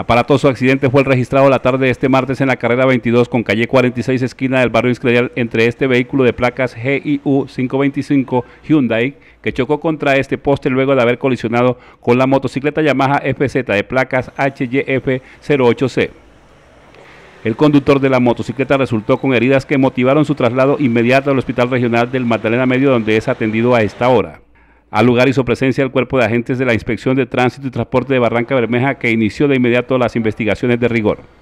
Aparatoso accidente fue el registrado la tarde de este martes en la carrera 22 con calle 46 esquina del barrio Inscredial entre este vehículo de placas GIU 525 Hyundai que chocó contra este poste luego de haber colisionado con la motocicleta Yamaha FZ de placas HYF08C. El conductor de la motocicleta resultó con heridas que motivaron su traslado inmediato al Hospital Regional del Magdalena Medio donde es atendido a esta hora. Al lugar hizo presencia el cuerpo de agentes de la Inspección de Tránsito y Transporte de Barranca Bermeja que inició de inmediato las investigaciones de rigor.